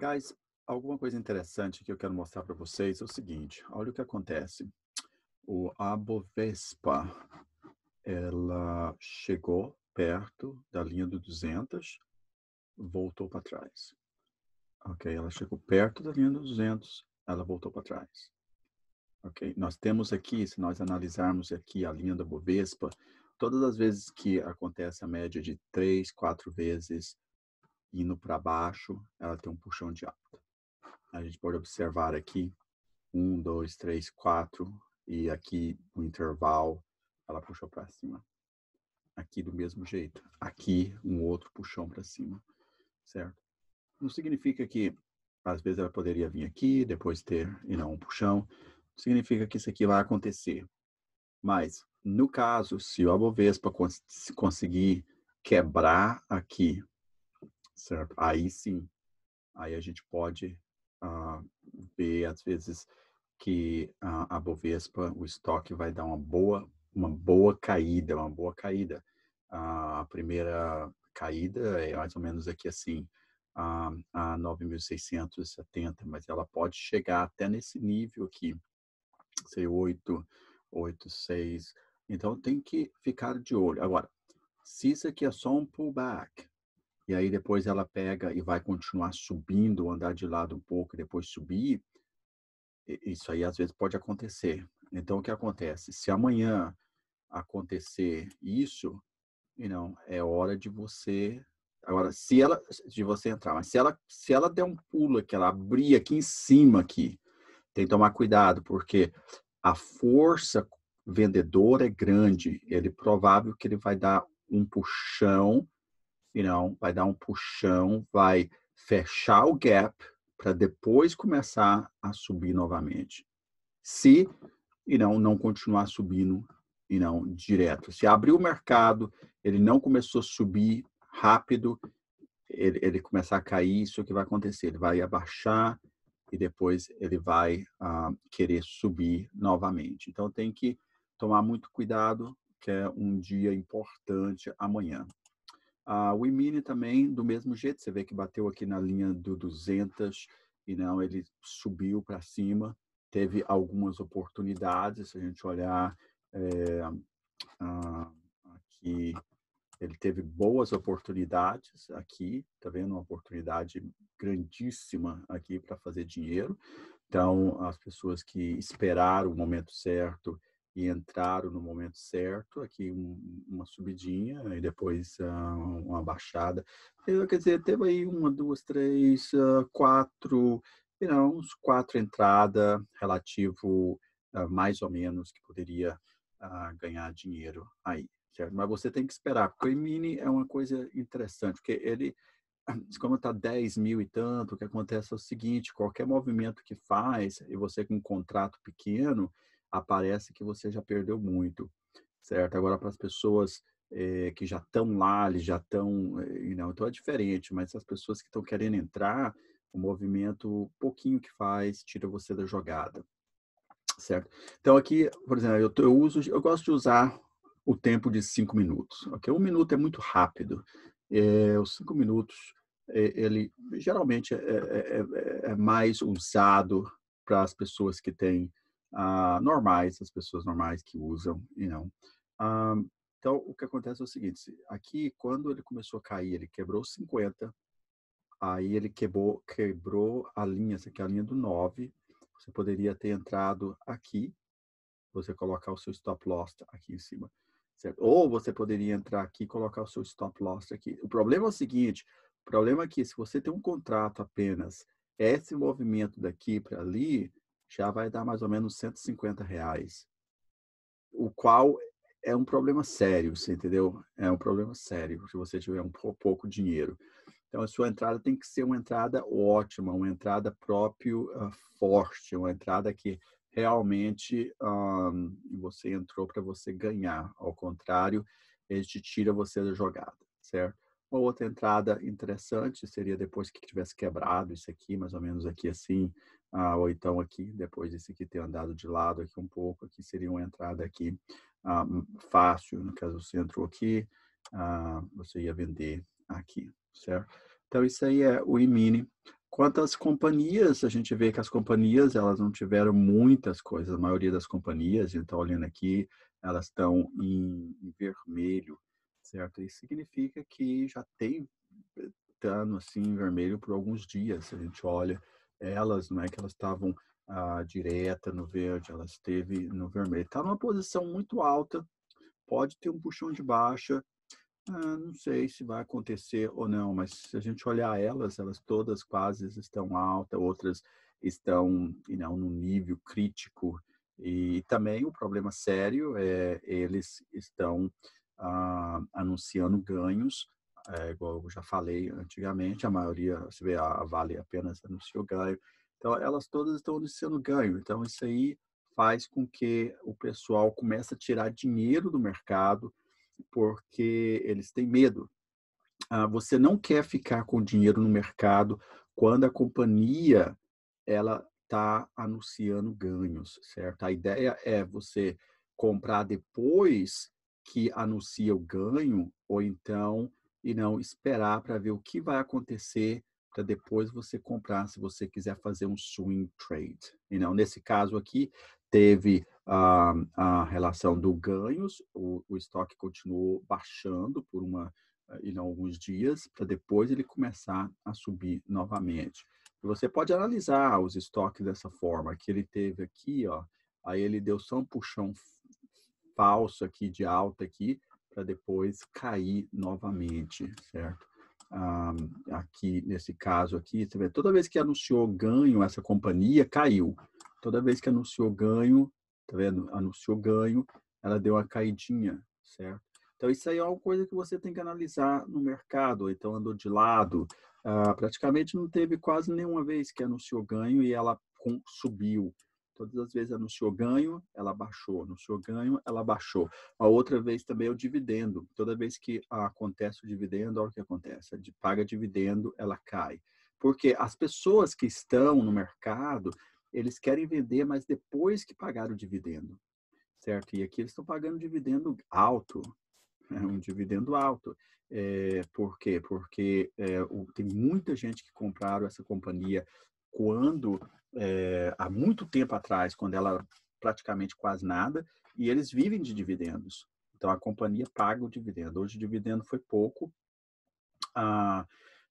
Guys, alguma coisa interessante que eu quero mostrar para vocês é o seguinte: olha o que acontece. O Abovespa ela chegou perto da linha do 200, voltou para trás. Ok, ela chegou perto da linha do 200, ela voltou para trás. Ok, nós temos aqui, se nós analisarmos aqui a linha da Bovespa, todas as vezes que acontece a média de três, quatro vezes indo para baixo, ela tem um puxão de alta. A gente pode observar aqui, um, dois, três, quatro, e aqui no intervalo ela puxou para cima. Aqui do mesmo jeito. Aqui um outro puxão para cima, certo? Não significa que às vezes ela poderia vir aqui, depois ter e não um puxão. Não significa que isso aqui vai acontecer. Mas no caso, se o Bovespa cons conseguir quebrar aqui certo? Aí sim, aí a gente pode uh, ver, às vezes, que a, a Bovespa, o estoque vai dar uma boa, uma boa caída, uma boa caída. Uh, a primeira caída é mais ou menos aqui assim, a, a 9.670, mas ela pode chegar até nesse nível aqui, sei 8, 8, 6. Então tem que ficar de olho. Agora, se isso aqui é só um pullback, e aí depois ela pega e vai continuar subindo, andar de lado um pouco, e depois subir, isso aí às vezes pode acontecer. Então o que acontece? Se amanhã acontecer isso, e é hora de você agora se ela de você entrar, mas se ela se ela der um pulo aqui, ela abrir aqui em cima aqui, tem que tomar cuidado porque a força vendedora é grande, ele é provável que ele vai dar um puxão you know, vai dar um puxão, vai fechar o gap para depois começar a subir novamente. Se e you não know, não continuar subindo e you não know, direto. Se abrir o mercado, ele não começou a subir rápido, ele, ele começar a cair, isso é o que vai acontecer. Ele vai abaixar e depois ele vai uh, querer subir novamente. Então tem que tomar muito cuidado, que é um dia importante amanhã. A ah, Wimini também, do mesmo jeito, você vê que bateu aqui na linha do 200 e não, ele subiu para cima, teve algumas oportunidades, se a gente olhar é, aqui, ele teve boas oportunidades aqui, tá vendo? Uma oportunidade grandíssima aqui para fazer dinheiro. Então, as pessoas que esperaram o momento certo e entraram no momento certo, aqui um, uma subidinha e depois uh, uma baixada. Eu, quer dizer, teve aí uma, duas, três, uh, quatro, não, uns quatro entradas relativo uh, mais ou menos que poderia ganhar dinheiro aí, certo? Mas você tem que esperar, porque o mini é uma coisa interessante, porque ele como está 10 mil e tanto, o que acontece é o seguinte, qualquer movimento que faz, e você com um contrato pequeno, aparece que você já perdeu muito, certo? Agora, para as pessoas é, que já estão lá, eles já estão, é, não, então é diferente, mas as pessoas que estão querendo entrar, o movimento pouquinho que faz tira você da jogada, certo? Então aqui, por exemplo, eu, eu uso, eu gosto de usar o tempo de cinco minutos, ok? Um minuto é muito rápido, é, os cinco minutos ele geralmente é é, é, é, é mais usado para as pessoas que têm uh, normais, as pessoas normais que usam e não. Um, ah, então, o que acontece é o seguinte: aqui, quando ele começou a cair, ele quebrou 50, aí ele quebrou, quebrou a linha, essa aqui é a linha do 9. Você poderia ter entrado aqui, você colocar o seu stop loss aqui em cima. Certo? Ou você poderia entrar aqui e colocar o seu stop loss aqui. O problema é o seguinte: o problema é que se você tem um contrato apenas, esse movimento daqui para ali, já vai dar mais ou menos 150 reais, o qual é um problema sério, você entendeu? É um problema sério se você tiver um pouco dinheiro. Então, a sua entrada tem que ser uma entrada ótima, uma entrada próprio uh, forte, uma entrada que realmente um, você entrou para você ganhar. Ao contrário, ele te tira você da jogada, certo? Uma outra entrada interessante seria depois que tivesse quebrado isso aqui, mais ou menos aqui assim, ah, ou então aqui, depois desse aqui ter andado de lado aqui um pouco, aqui seria uma entrada aqui ah, fácil, no caso o centro aqui, ah, você ia vender aqui, certo? Então isso aí é o e-mini. Quanto às companhias, a gente vê que as companhias, elas não tiveram muitas coisas, a maioria das companhias, então olhando aqui, elas estão em vermelho, certo? Isso significa que já tem dano eh, assim em vermelho por alguns dias. a gente olha elas, não é que elas estavam ah, direta no verde, elas esteve no vermelho. Está numa posição muito alta, pode ter um puxão de baixa. Ah, não sei se vai acontecer ou não, mas se a gente olhar elas, elas todas quase estão alta, outras estão não, no nível crítico. E também o problema sério é eles estão ah, anunciando ganhos, é, igual eu já falei antigamente, a maioria, você vê, a Vale apenas anunciou ganho. Então, elas todas estão anunciando ganho. Então, isso aí faz com que o pessoal comece a tirar dinheiro do mercado porque eles têm medo. Ah, você não quer ficar com dinheiro no mercado quando a companhia ela está anunciando ganhos, certo? A ideia é você comprar depois que anuncia o ganho, ou então e não esperar para ver o que vai acontecer para depois você comprar se você quiser fazer um swing trade. E não nesse caso aqui teve a, ah, a relação do ganhos, o, o estoque continuou baixando por uma ah, e não alguns dias para depois ele começar a subir novamente. você pode analisar os estoques dessa forma que ele teve aqui, ó. Aí ele deu só um puxão falso aqui de alta aqui para depois cair novamente, certo? Ah, aqui nesse caso aqui, você vê, toda vez que anunciou ganho essa companhia caiu. Toda vez que anunciou ganho, tá vendo? Anunciou ganho, ela deu uma caidinha, certo? Então isso aí é uma coisa que você tem que analisar no mercado. Então andou de lado, ah, praticamente não teve quase nenhuma vez que anunciou ganho e ela subiu. Todas as vezes anunciou é ganho, ela baixou. Anunciou ganho, ela baixou. A outra vez também é o dividendo. Toda vez que acontece o dividendo, olha o que acontece. de paga dividendo, ela cai. Porque as pessoas que estão no mercado, eles querem vender, mas depois que pagaram o dividendo. Certo? E aqui eles estão pagando dividendo alto. Né? Um dividendo alto. É, por quê? Porque é, o, tem muita gente que compraram essa companhia quando é, há muito tempo atrás, quando ela praticamente quase nada, e eles vivem de dividendos. Então a companhia paga o dividendo. Hoje o dividendo foi pouco, a, ah,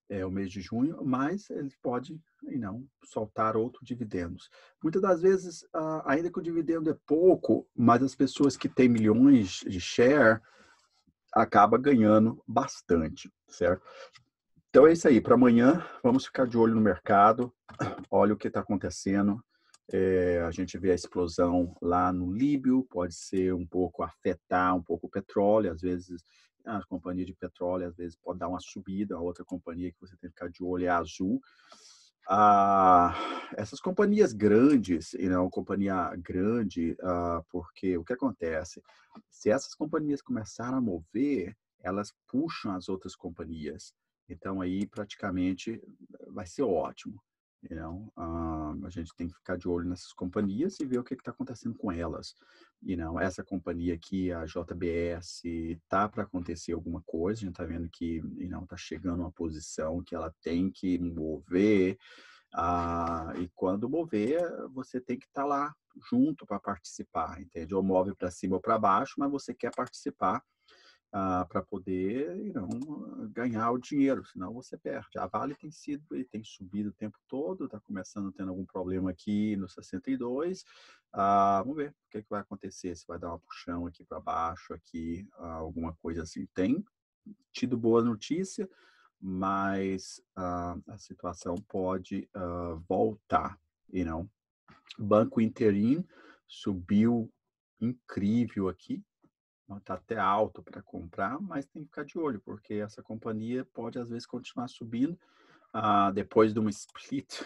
é, o mês de junho, mas ele pode e não soltar outros dividendos. Muitas das vezes, ah, ainda que o dividendo é pouco, mas as pessoas que têm milhões de share acaba ganhando bastante, certo? Então é isso aí. Para amanhã, vamos ficar de olho no mercado. Olha o que está acontecendo. É, a gente vê a explosão lá no Líbio, pode ser um pouco afetar um pouco o petróleo, às vezes a companhia de petróleo às vezes pode dar uma subida, a outra companhia que você tem que ficar de olho é a Azul. Ah, essas companhias grandes, e não é companhia grande, ah, porque o que acontece? Se essas companhias começarem a mover, elas puxam as outras companhias. Então, aí praticamente vai ser ótimo. então a gente tem que ficar de olho nessas companhias e ver o que está acontecendo com elas. You Essa companhia aqui, a JBS, tá para acontecer alguma coisa. A gente está vendo que não está chegando uma posição que ela tem que mover. Ah, e quando mover, você tem que estar tá lá junto para participar, entendeu? Ou move para cima ou para baixo, mas você quer participar ah, para poder não, ah, ganhar o dinheiro, senão você perde. A Vale tem sido ele tem subido o tempo todo, está começando tendo algum problema aqui no 62. Ah, vamos ver o que, é que vai acontecer, se vai dar uma puxão aqui para baixo, aqui, ah, alguma coisa assim. Tem tido boa notícia, mas ah, a situação pode voltar e não. Banco Interim subiu incrível aqui, está até alto para comprar, mas tem que ficar de olho, porque essa companhia pode, às vezes, continuar subindo ah, depois de uma split.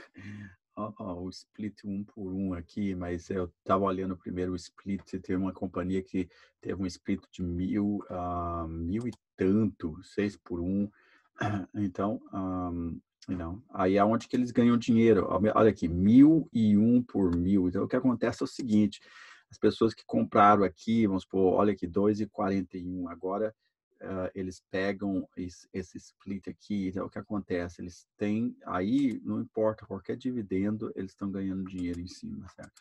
Oh, oh, o split um por um aqui, mas eu estava olhando primeiro o split. Tem uma companhia que teve um split de mil, ah, mil e tanto, seis por um. Então, um, ah, não. Aí é onde que eles ganham dinheiro. Olha aqui, mil e um por mil. Então, o que acontece é o seguinte: as pessoas que compraram aqui, vamos supor, olha aqui, 2,41 agora, uh, eles pegam esse, esse split aqui, então, o que acontece? Eles têm, aí não importa qualquer dividendo, eles estão ganhando dinheiro em cima, certo?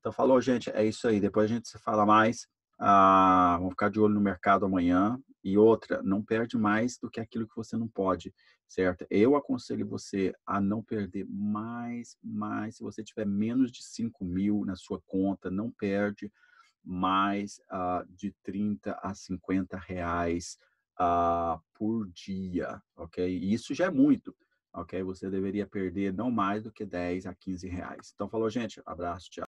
Então, falou, gente, é isso aí. Depois a gente se fala mais. Ah, vamos ficar de olho no mercado amanhã. E outra, não perde mais do que aquilo que você não pode, certo? Eu aconselho você a não perder mais, mais. Se você tiver menos de 5 mil na sua conta, não perde mais uh, de 30 a 50 reais uh, por dia, ok? Isso já é muito, ok? Você deveria perder não mais do que 10 a 15 reais. Então, falou, gente. Abraço, tchau.